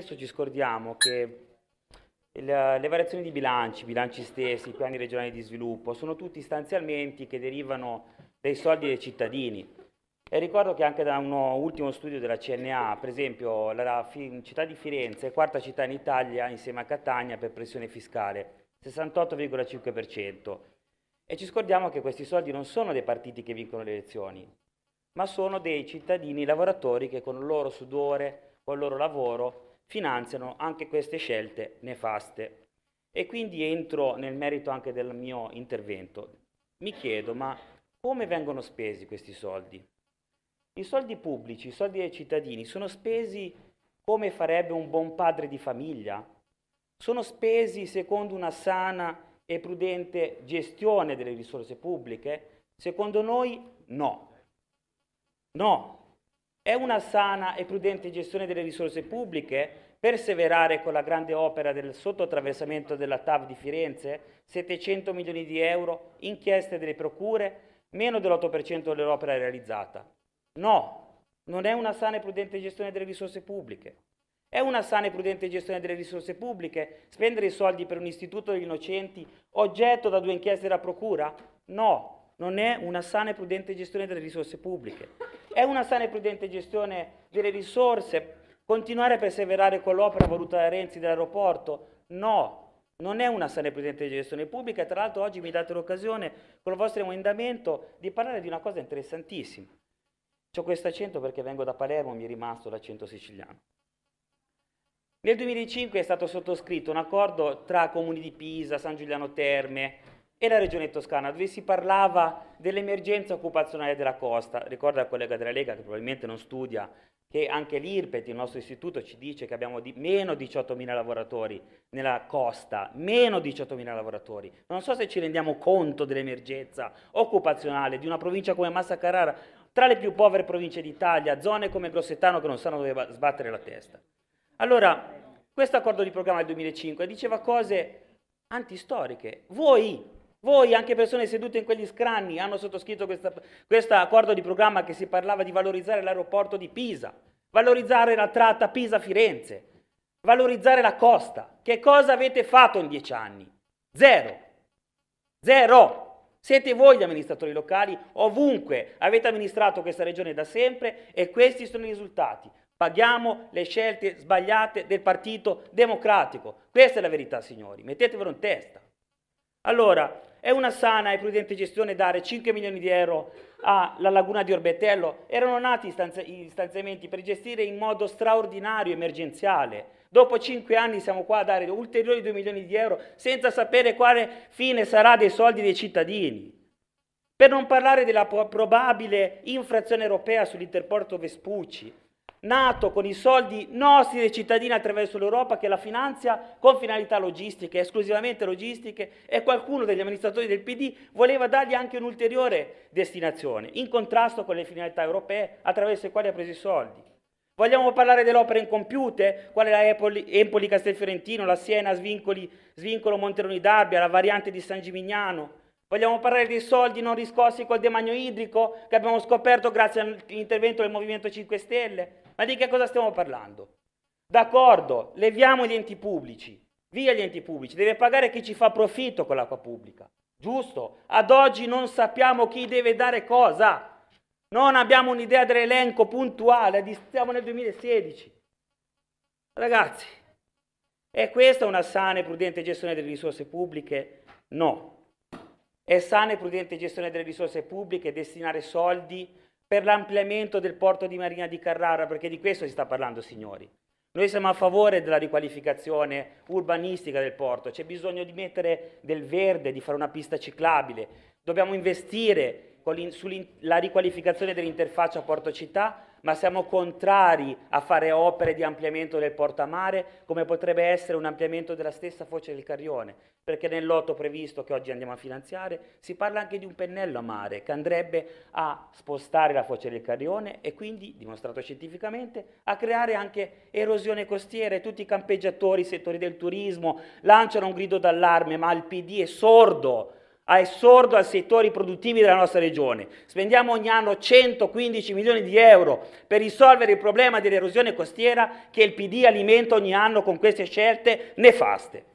spesso ci scordiamo che le, le variazioni di bilanci, bilanci stessi, i piani regionali di sviluppo, sono tutti stanziamenti che derivano dai soldi dei cittadini. E ricordo che anche da un ultimo studio della CNA, per esempio, la città di Firenze è quarta città in Italia insieme a Catania per pressione fiscale, 68,5%. E ci scordiamo che questi soldi non sono dei partiti che vincono le elezioni, ma sono dei cittadini lavoratori che con il loro sudore, con il loro lavoro, finanziano anche queste scelte nefaste. E quindi entro nel merito anche del mio intervento. Mi chiedo, ma come vengono spesi questi soldi? I soldi pubblici, i soldi dei cittadini sono spesi come farebbe un buon padre di famiglia? Sono spesi secondo una sana e prudente gestione delle risorse pubbliche? Secondo noi no. No, è una sana e prudente gestione delle risorse pubbliche perseverare con la grande opera del sottoattraversamento della TAV di Firenze, 700 milioni di euro, inchieste delle procure, meno dell'8% dell'opera realizzata. No, non è una sana e prudente gestione delle risorse pubbliche. È una sana e prudente gestione delle risorse pubbliche spendere i soldi per un istituto degli innocenti oggetto da due inchieste della procura? No, non è una sana e prudente gestione delle risorse pubbliche. È una sana e prudente gestione delle risorse continuare a perseverare con l'opera voluta da Renzi dell'aeroporto? No, non è una sana e prudente gestione pubblica. Tra l'altro oggi mi date l'occasione con il vostro emendamento di parlare di una cosa interessantissima. Ho questo accento perché vengo da Palermo, mi è rimasto l'accento siciliano. Nel 2005 è stato sottoscritto un accordo tra comuni di Pisa, San Giuliano Terme, e la regione toscana, dove si parlava dell'emergenza occupazionale della costa. Ricorda il collega della Lega, che probabilmente non studia, che anche l'IRPET, il nostro istituto, ci dice che abbiamo di meno 18.000 lavoratori nella costa, meno 18.000 lavoratori. Non so se ci rendiamo conto dell'emergenza occupazionale di una provincia come Massa Carrara, tra le più povere province d'Italia, zone come Grossetano che non sanno dove sbattere la testa. Allora, questo accordo di programma del 2005 diceva cose antistoriche. Voi voi, anche persone sedute in quegli scranni, hanno sottoscritto questo accordo di programma che si parlava di valorizzare l'aeroporto di Pisa, valorizzare la tratta Pisa-Firenze, valorizzare la costa. Che cosa avete fatto in dieci anni? Zero. Zero. Siete voi gli amministratori locali, ovunque avete amministrato questa regione da sempre e questi sono i risultati. Paghiamo le scelte sbagliate del Partito Democratico. Questa è la verità, signori. Mettetevelo in testa. Allora, è una sana e prudente gestione dare 5 milioni di euro alla laguna di Orbetello. Erano nati gli stanziamenti per gestire in modo straordinario, emergenziale. Dopo 5 anni siamo qua a dare ulteriori 2 milioni di euro senza sapere quale fine sarà dei soldi dei cittadini. Per non parlare della probabile infrazione europea sull'interporto Vespucci, nato con i soldi nostri dei cittadini attraverso l'Europa che la finanzia con finalità logistiche, esclusivamente logistiche, e qualcuno degli amministratori del PD voleva dargli anche un'ulteriore destinazione, in contrasto con le finalità europee attraverso le quali ha preso i soldi. Vogliamo parlare delle opere incompiute, quale la Empoli, Castelfiorentino, la Siena Svincoli, Svincolo Monteroni darbia la variante di San Gimignano, Vogliamo parlare dei soldi non riscossi col demanio idrico che abbiamo scoperto grazie all'intervento del Movimento 5 Stelle? Ma di che cosa stiamo parlando? D'accordo, leviamo gli enti pubblici, via gli enti pubblici, deve pagare chi ci fa profitto con l'acqua pubblica, giusto? Ad oggi non sappiamo chi deve dare cosa, non abbiamo un'idea dell'elenco puntuale, stiamo nel 2016. Ragazzi, è questa una sana e prudente gestione delle risorse pubbliche? No. È sana e prudente gestione delle risorse pubbliche destinare soldi per l'ampliamento del porto di Marina di Carrara, perché di questo si sta parlando, signori. Noi siamo a favore della riqualificazione urbanistica del porto, c'è bisogno di mettere del verde, di fare una pista ciclabile, dobbiamo investire sulla riqualificazione dell'interfaccia porto città ma siamo contrari a fare opere di ampliamento del portamare come potrebbe essere un ampliamento della stessa foce del Carrione, perché nel lotto previsto che oggi andiamo a finanziare si parla anche di un pennello a mare che andrebbe a spostare la foce del Carrione e quindi, dimostrato scientificamente, a creare anche erosione costiera e tutti i campeggiatori, i settori del turismo lanciano un grido d'allarme, ma il PD è sordo a esordo ai settori produttivi della nostra regione. Spendiamo ogni anno 115 milioni di euro per risolvere il problema dell'erosione costiera che il PD alimenta ogni anno con queste scelte nefaste.